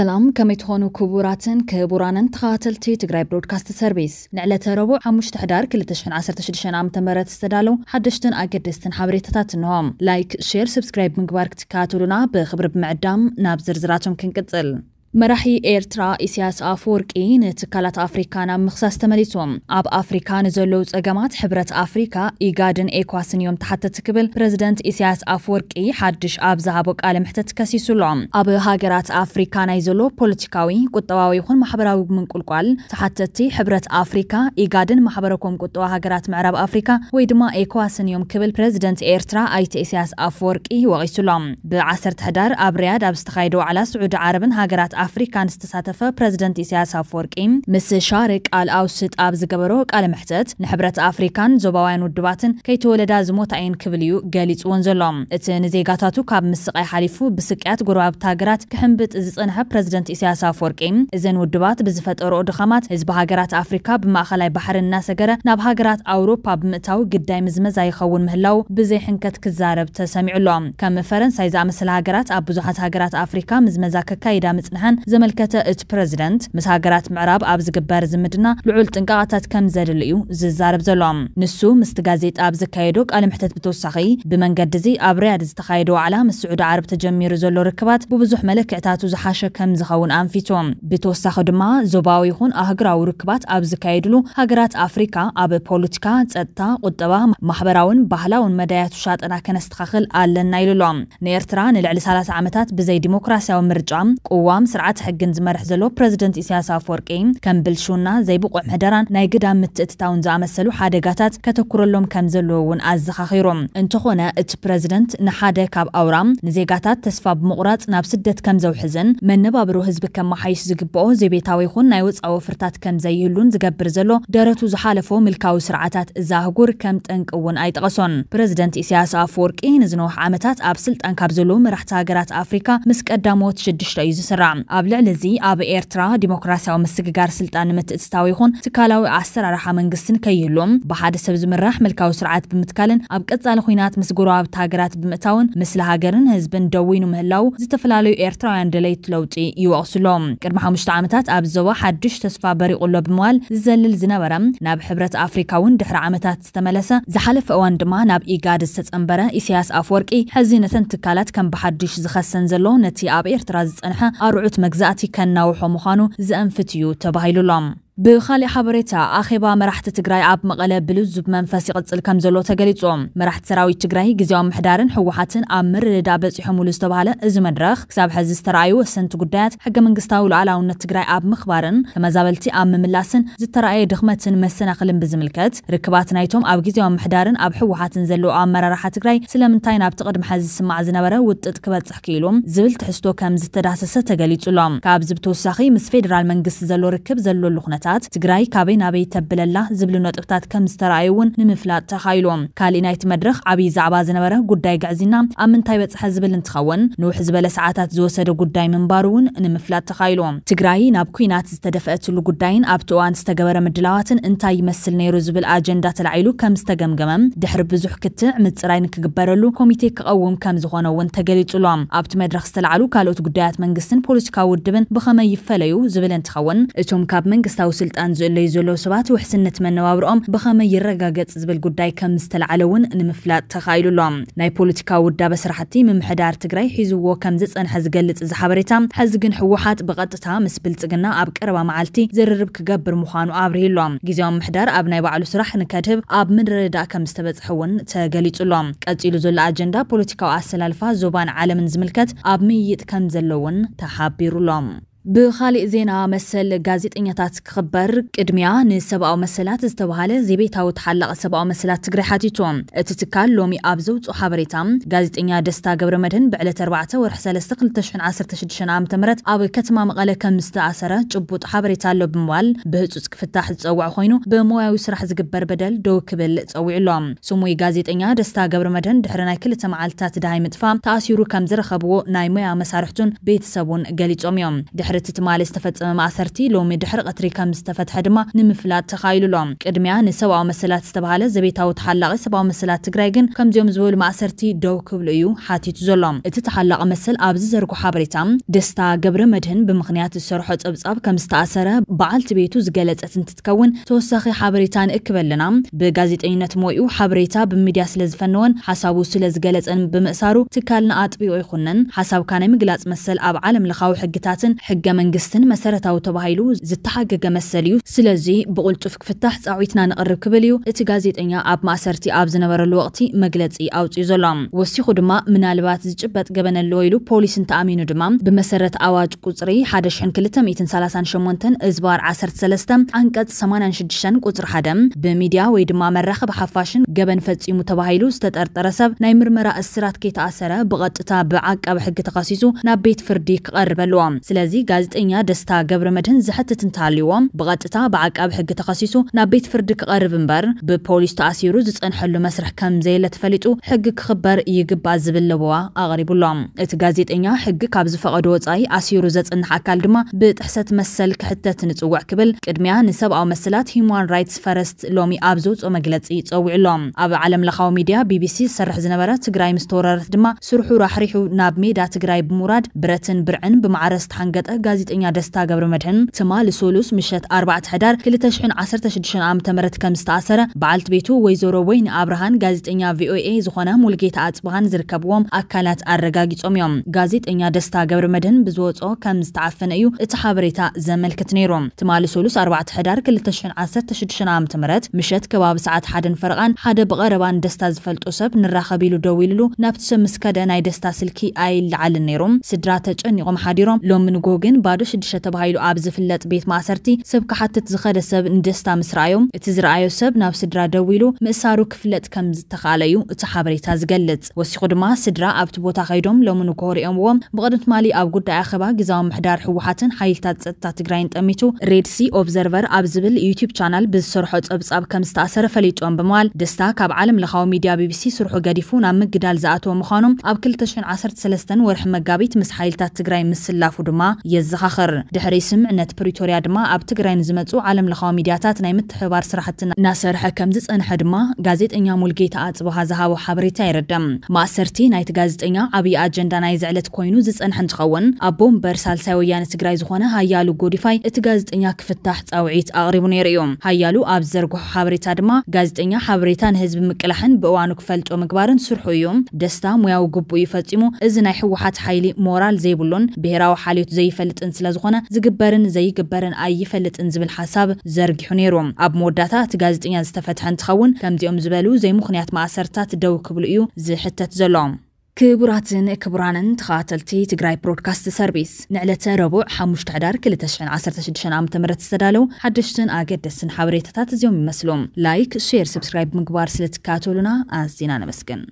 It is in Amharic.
سلام كميت هونو كبوراتن كبورانن تخاتلتي تجري برودكاست سيرفيس نعلة ربع حمشت حدار كل تشحن عسر تشدشن عام تمرت استدالو حدشتن أجدستن حبريتات نهم لايك شير سبسكرايب مقبارك تكاتلونا بخبر بمعدام ناب زرزراتهم كنقتل መራሒ ኤርትራ ኢሳያስ ኣፈወርቂ ንትካላት ኣፍሪካ ናብ ምክሳስ ተመሊሶም ኣብ ኣፍሪካ ንዘለዉ ፀገማት ሕብረት ኣፍሪካ ኢጋድን ኤኳስን እዮም ተሓተቲ ክብል ፕረዚደንት ኢሳያስ ኣፈወርቂ ሓድሽ ኣብ ዝሃቦ ቃለ ምሕተት ከሲሱሎም ኣብ ሃገራት ኣፍሪካ ናይ ዘሎ ፖለቲካዊ ቁጠባዊ ይኹን ማሕበራዊ ምንቁልቋል ተሓተቲ ሕብረት ኣፍሪካ ኢጋድን ማሕበረኮም ቁጠባ ሃገራት ምዕራብ ኣፍሪካ ወይ ድማ ኤኳስን እዮም ክብል ፕረዚደንት ኤርትራ ኣይተ ኢሳያስ ኣፈወርቂ ወቒሱሎም ብ1 ሕዳር ኣብ ርያድ ኣብ ዝተካየደ ዋዕላ ስዑድ ዓረብን ሃገራት አፍሪካን ዝተሳተፈ ፕረዚደንት ኢሳያስ ኣፈወርቂ ምስ ሻርቅ ቃል ኣብ ዝገበሮ ቃለ ምሕተት ንሕብረት ኣፍሪካን ዞባውያን ውድባትን ከይተወለዳ ዝሞት ኣይን ክብል እዩ ገሊፅዎን ዘሎ እቲ ንዜጋታቱ ካብ ምስቃይ ሓሊፉ ብስቅያት ጉርባብቲ ሃገራት ክሕንብጥ ዝፅንሐ ፕረዚደንት ኢሳያስ ኣፈወርቂ እዘን ውድባት ብዝፈጠርኦ ድኻማት ህዝቢ ሃገራት ኣፍሪካ ብማእኸላይ ባሕሪ እናሰገረ ናብ ሃገራት ኣውሮፓ ብምእታዊ ግዳይ ምዝመዛ ይኸውን ምህላው ብዘይ ሕንከት ክዛረብ ተሰሚዑ ኣሎ ከም ፈረንሳይ ዝኣመሰለ ሃገራት ኣብ ብዙሓት ሃገራት ኣፍሪካ ምዝመዛ ከካይዳ ምፅንሐ ምብላዕን ዘመልከተ እቲ ፕረዚደንት ምስ ሃገራት ምዕራብ ኣብ ዝግበር ዝምድና ልዑል ጥንቃቐታት ከም ዘድሊ እዩ ዝዛረብ ዘሎ ንሱ ምስቲ ጋዜጣ ኣብ ዝካየዶ ቃል ምሕተት ብተወሳኺ ብመንገዲ እዚ ኣብ ርያድ ዝተኻየደ ዋዕላ ምስ ስዑድ ዓረብ ተጀሚሩ ዘሎ ርክባት ብብዙሕ መለክዕታቱ ዝሓሸ ከም ዝኸውን ኣንፊቶም ብተወሳኺ ድማ ዞባዊ ይኹን ኣህግራዊ ርክባት ኣብ ዝካየድሉ ሃገራት ኣፍሪካ ኣብ ፖለቲካ፣ ፀጥታ፣ ቁጠባ፣ ማሕበራውን ባህላውን መዳያት ሻጠና ከነስተኻኽል ኣለና ኢሉ ንኤርትራ ንልዕሊ 30 ዓመታት ብዘይ ዲሞክራስያዊ ምርጫ ቅዋም ስርዓት ሕግን ዝመርሕ ዘሎ ፕረዚደንት ኢሳያስ ኣፈወርቂ ከም ብልሹና ዘይብቑዕ ምሕደራን ናይ ግዳም ምትእትታውን ዝኣመሰሉ ሓደጋታት ከተኩረሎም ከም ዘለዎ እውን ኣዘኻኺሮም እንተኾነ እቲ ፕረዚደንት ንሓደ ካብ ኣውራም ንዜጋታት ተስፋ ብምቑራፅ ናብ ስደት ከም ዘውሕዝን መነባብሮ ህዝቢ ከመሓይሽ ዝግብኦ ዘቤታዊ ይኹን ናይ ወፃዊ ፍርታት ከም ዘይህሉን ዝገብር ዘሎ ደረቱ ዝሓለፎ ምልካዊ ስርዓታት እዛ ኣህጉር ከም ጠንቂ እውን ኣይጠቐሶን ፕረዚደንት ኢሳያስ ኣፈወርቂ ንዝነውሕ ዓመታት ኣብ ስልጣን ካብ ዘለዉ መራሕቲ ሃገራት ኣፍሪካ ምስ ቀዳሞት ሽዱሽተ እዩ ዝስራዕ ኣብ ልዕሊ እዚ ኣብ ኤርትራ ዲሞክራስያዊ ምስግጋር ስልጣን ምትእትታዊ ይኹን ትካላዊ ኣሰራርሓ መንግስትን ከይህሉ ብሓደ ሰብ ዝምራሕ መልካዊ ስርዓት ብምትካልን ኣብ ቀጻሊ ኩናት ምስ ጎረባብቲ ሃገራት ብምእታውን ምስሊ ሃገርን ህዝብን ደዊኑ ምህላው ዝተፈላለዩ ኤርትራውያን ደለይቲ ለውጢ ይወቕሱሎም ቅድሚ ሓሙሽተ ዓመታት ኣብ ዞባ ሓድሽ ተስፋ በሪቑሎ ብምባል ዝዘልል ዝነበረ ናብ ሕብረት ኣፍሪካ እውን ድሕሪ ዓመታት ዝተመለሰ ዝሓለፈ እዋን ድማ ናብ ኢጋድ ዝተፀንበረ ኢሳያስ ኣፍወርቂ ሕዚ ነተን ትካላት ከም ብሓድሽ ዝኸሰን ዘሎ ነቲ ኣብ ኤርትራ ዝፀንሐ ኣርዑት መግዛእቲ ከናውሖ ምዃኑ ዝአንፍት እዩ ተባሂሉ ኣሎም ብኻልእ ሓበሬታ ኣኼባ መራሕቲ ትግራይ ኣብ መቐለ ብልዙብ መንፈስ ይቕፅል ከም ዘሎ ተገሊፆም መራሕቲ ሰራዊት ትግራይ ግዜዊ ምሕዳርን ሕወሓትን ኣብ ምርድዳ በፂሖምሉ ዝተባሃለ እዚ መድረኽ ክሳብ ሕዚ ዝተረኣዩ ወሰንቲ ጉዳያት ሕገ መንግስታዊ ሉዓላውነት ትግራይ ኣብ ምኽባርን ተመዛበልቲ ኣብ ምምላስን ዝተረኣየ ድኽመትን መሰናክልን ብዝምልከት ርክባት ናይቶም ኣብ ግዜዊ ምሕዳርን ኣብ ሕወሓትን ዘለዉ ኣመራርሓ ትግራይ ስለምንታይ ናብቲ ቅድሚ ሕዚ ዝስማዕ ዝነበረ ውጥጥ ክበፅሕ ክኢሉ ዝብል ትሕዝቶ ከም ዝተዳሰሰ ተገሊጹሎም ካብዚ ብተወሳኺ ምስ ፌደራል መንግስቲ ዘሎ ርክብ ዘለሉ ኩነታት ሰዓት ትግራይ ካበይ ናበይ ተብለላ ዝብሉ ነጥብታት ከም ዝተረኣዩ እውን ንምፍላጥ ተኻኢሎም ካሊእ ናይቲ መድረኽ ዓብዪ ዛዕባ ዝነበረ ጉዳይ ግዕዝና ኣብ ምንታይ በፅሐ ዝብል እንትኸውን ንውሕ ዝበለ ሰዓታት ዝወሰደ ጉዳይ ምንባር እውን ንምፍላጥ ተኻኢሎም ትግራይ ናብ ኩናት ዝተደፍአትሉ ጉዳይን ኣብቲ እዋን ዝተገበረ ምድላዋትን እንታይ ይመስል ነይሩ ዝብል ኣጀንዳ ተላዒሉ ከም ዝተገምገመም ድሕሪ ብዙሕ ክትዕ ምፅራይ ንክግበረሉ ኮሚቴ ክቐውም ከም ዝኾነ እውን ተገሊጹሎም ኣብቲ መድረክ ዝተላዕሉ ካልኦት ጉዳያት መንግስትን ፖለቲካዊ ውድብን ብኸመይ ይፈለዩ ዝብል እንትኸውን እቶም ካብ መንግስታዊ ፖለቲካዊ ስልጣን ዝእለዩ ዘለዉ ሰባት ውሕስነት መነባብሮኦም ብኸመይ ይረጋገፅ ዝብል ጉዳይ ከም ዝተለዓለ እውን ንምፍላጥ ተኻኢሉ ኣሎ ናይ ፖለቲካ ውዳበ ስራሕቲ ምምሕዳር ትግራይ ሒዝዎ ከም ዝፀንሐ ዝገልፅ እዚ ሓበሬታ ሕዚ ግን ህወሓት ብቐጥታ ምስ ብልፅግና ኣብ ቀረባ መዓልቲ ዝርርብ ክገብር ምዃኑ ኣብርሂ ኣሎ ግዜዊ ምሕዳር ኣብ ናይ ባዕሉ ስራሕ ንከድህብ ኣብ ምድርዳእ ከም ዝተበፅሐ እውን ተገሊጹ ኣሎ ቀፂሉ ዘሎ ኣጀንዳ ፖለቲካዊ ኣሰላልፋ ዞባን ዓለምን ዝምልከት ኣብ ምይይጥ ከም ዘለውን ተሓቢሩ ኣሎ ብኻሊእ ዜና መሰል ጋዜጠኛታት ክኽበር ቅድሚያ ንሰብኣዊ መሰላት ዝተባሃለ ዘቤታዊ ተሓላቐ ሰብኣዊ መሰላት ትግራይ ሓቲቱ እቲ ትካል ሎሚ ኣብ ዘውፅኡ ሓበሬታ ጋዜጠኛ ደስታ ገብረ መድህን ብዕለት 4 ወርሒ 3 2016 ዓ ም ኣብ ከተማ መቐለ ከም ዝተኣሰረ ጭቡጥ ሓበሬታ ኣሎ ብምባል ብህፁፅ ክፍታሕ ዝፀውዕ ኮይኑ ብሞያዊ ስራሕ ዝግበር በደል ደው ክብል ፀዊዑ ሎ ስሙይ ጋዜጠኛ ደስታ ገብረ መድህን ድሕሪ ናይ ክልተ መዓልትታት ድሃይ ምጥፋ ተኣሲሩ ከም ዝረኸብዎ ናይ ሞያ መሳርሕቱን ቤተሰቡን ገሊፆም እዮም ድሕሪ እቲ ትማሊ ዝተፈፀመ ማእሰርቲ ሎሚ ድሕሪ ቀትሪ ከም ዝተፈትሐ ድማ ንምፍላጥ ተኻይሉሎም ቅድሚያ ንሰብኣዊ መሰላት ዝተባሃለ ዘቤታዊ ተሓላቒ ሰብኣዊ መሰላት ትግራይ ግን ከምዚኦም ዝበሉ ማእሰርቲ ደው ክብሉ እዩ ሓቲቱ ዘሎ እቲ ተሓላቒ መሰል ኣብዚ ዘርጉ ሓበሬታ ደስታ ገብረ መድህን ብምክንያት ዝሰርሖ ፀብጻብ ከም ዝተኣሰረ በዓልቲ ቤቱ ዝገለፀት እንትትከውን ተወሳኺ ሓበሬታ ንእክብ ኣለና ብጋዜጠኝነት ሞይኡ ሓበሬታ ብሚድያ ስለ ዝፈንወን ሓሳቡ ስለ ዝገለፀን ብምእሳሩ ትካልና ኣጥቢቑ ይኹንን ሓሳብካ ናይ ምግላፅ መሰል ኣብ ዓለም ለኻዊ ሕግታትን ሕጊ ሕገ መንግስትን መሰረታዊ ተባሂሉ ዝተሓገገ መሰል እዩ ስለዚ ብቁልጡፍ ክፍታሕ ፃዊትና ንቅርብ ክብል እዩ እቲ ጋዜጠኛ ኣብ ማእሰርቲ ኣብ ዝነበረሉ ወቅቲ መግለፂ ኣውፅኡ ዘሎ ወሲኹ ድማ ምናልባት ዝጭበጥ ገበን ኣለዎ ኢሉ ፖሊስ እንተኣሚኑ ድማ ብመሰረት ኣዋጅ ቁፅሪ 1238 እዝባር 13 ዓንቀፅ 86 ቁፅሪ 1 ብሚድያ ወይ ድማ መራኸብ ሓፋሽን ገበን ፈፂሙ ተባሂሉ ዝተጠርጠረ ሰብ ናይ ምርመራ እስራት ከይተኣሰረ ብቐጥታ ብዓቀብ ሕጊ ተኸሲሱ ናብ ቤት ፍርዲ ክቐርብ ኣለዎ ስለዚ ጋዜጠኛ ደስታ ገብረ መድህን ዝሕትት እንተሃልይዎም ብቐጥታ ብዓቃቢ ሕጊ ተኸሲሱ ናብ ቤት ፍርዲ ክቐርብ እምበር ብፖሊስ ተኣሲሩ ዝፀንሐሉ መስርሕ ከም ዘየለ ተፈሊጡ ሕጊ ክኽበር ይግባእ ዝብል ለበዋ ኣቕሪቡሎም እቲ ጋዜጠኛ ሕጊ ካብ ዝፈቐዶ ወፃኢ ኣሲሩ ዘፅንሕ ኣካል ድማ ብጥሕሰት መሰል ክሕተት ንፅውዕ ክብል ቅድሚያ ንሰብኣዊ መሰላት ሂማን ራይትስ ፈረስት ሎሚ ኣብ ዘውፅኦ መግለፂ ይፀውዕሎም ኣብ ዓለም ለኻዊ ሚድያ ቢቢሲ ዝሰርሕ ዝነበረ ትግራይ ምስተወረረት ድማ ስርሑ ራሕሪሑ ናብ ሜዳ ትግራይ ብምውራድ ብረትን ብርዕን ብማዕረ ዝተሓንገጠ ጋዜጠኛ ደስታ ገብረ መድህን ትማል ሶሉስ ምሸት 4 ሕዳር 216 ዓ ም ከም ዝተኣሰረ በዓልቲ ቤቱ ወይዘሮ ወይኒ ኣብርሃን ጋዜጠኛ ቪኦኤ ዝኾነ ሙልጌታ ኣፅብሃን ዝርከብዎም ኣካላት ኣረጋጊፆም እዮም ጋዜጠኛ ደስታ ገብረ መድህን ብዝወፅኦ ከም ዝተዓፈነ እዩ እቲ ሓበሬታ ዘመልክት ነይሩ ትማሊ ሶሉስ 4 ሕዳር 216 ዓ ም ምሸት ከባቢ ሰዓት ሓደን ፈርቓን ሓደ ብቐረባን ደስታ ዝፈልጦ ሰብ ንራኸቢ ኢሉ ደው ኢሉሉ ናብቲ ሰብ ምስከደ ናይ ደስታ ስልኪ ኣይልዓልን ነይሩ ስድራ ተጨኒቖም ሓዲሮም ሎሚ ንጎግን ግን ባዶ 6 ተባሂሉ ኣብ ዝፍለጥ ቤት ማሰርቲ ሰብ ክሓትት ዝኸደ ሰብ ንደስታ ምስ ረኣዮም እቲ ዝረኣዮ ሰብ ናብ ስድራ ደው ኢሉ ምእሳሩ ክፍለጥ ከም ዝተኻእለ እዩ እቲ ሓበሬታ ዝገልጽ ወሲኹ ድማ ስድራ ኣብቲ ቦታ ከይዶም ሎሚ ንጎ ሪኦምዎም ማሊ ኣብ ጉዳይ ኣኸባ ግዛዊ ምሕዳር ህወሓትን ሓይልታት ፀጥታ ትግራይን ጠሚቱ ሬድሲ ኦብዘርቨር ኣብ ዝብል ዩቲብ ቻናል ብዝሰርሖ ፀብጻብ ከም ዝተኣሰረ ፈሊጦም ብምባል ደስታ ካብ ዓለም ለኻዊ ሚድያ ቢቢሲ ስርሑ ገዲፉ ናብ ምግዳል ዝኣተዎ ምዃኖም ኣብ 213 ወርሒ መጋቢት ምስ ሓይልታት ትግራይ ምስላፉ ድማ የ የዘኻኽር ድሕሪ ስምዕነት ፕሪቶርያ ድማ ኣብ ትግራይ ንዝመፁ ዓለም ለኻዊ ሚድያታት ናይ ምትሕባር ስራሕቲ እናሰርሐ ከም ዝፀንሐ ድማ ጋዜጠኛ ሙልጌታ ኣፅብሃ ዝሃቦ ሓበሬታ ይረድም ማእሰርቲ ናይቲ ጋዜጠኛ ዓብዪ ኣጀንዳ ናይ ዝዕለት ኮይኑ ዝፀንሐ እንትኸውን ኣብ ቦምበር ሳልሳይ ወያነ ትግራይ ዝኾነ ሃያሉ ጎዲፋይ እቲ ጋዜጠኛ ክፍታሕ ፃውዒት ኣቕሪቡ ነይሩ እዩ ሃያሉ ኣብ ዘርግሖ ሓበሬታ ድማ ጋዜጠኛ ሓበሬታ ንህዝቢ ምቅላሕን ብእዋኑ ክፈልጦ ምግባርን ስርሑ እዩ ደስታ ሙያዊ ግቡእ እዩ ፈፂሙ እዚ ናይ ሕወሓት ሓይሊ ሞራል ዘይብሉን ብሄራዊ ሓልዮት ዘይፈል ኣይፈልጥን ስለ ዝኾነ ዝግበርን ዘይግበርን ኣይፈልጥን ዝብል ሓሳብ ዘርጊሑ ነይሮም ኣብ መወዳእታ እቲ ጋዜጠኛ ዝተፈትሐ እንትኸውን ከምዚኦም ዝበሉ ዘይምኽንያት ማእሰርታት ደው ክብሉ እዩ ዝሕተት ዘሎም ክቡራትን ክቡራንን ተኸተልቲ ትግራይ ብሮድካስት ሰርቪስ ንዕለተ ረቡዕ 5 ሕዳር 216 ዓ ም ዝተዳለው ሓደሽትን ኣገደስትን ሓበሬታታት እዚኦም ይመስሉም ላይክ ሼር ሰብስክራይብ ምግባር ስለትከተሉና ኣዝና ነመስግን